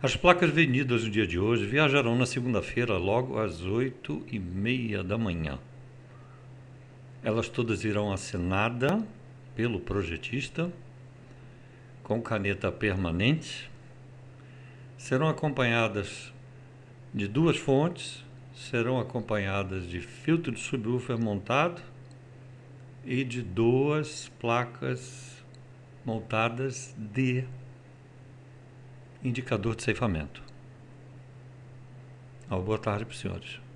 As placas vendidas no dia de hoje viajarão na segunda-feira, logo às oito e meia da manhã. Elas todas irão assinada pelo projetista, com caneta permanente. Serão acompanhadas de duas fontes, serão acompanhadas de filtro de subwoofer montado e de duas placas montadas de indicador de ceifamento. boa tarde para os senhores.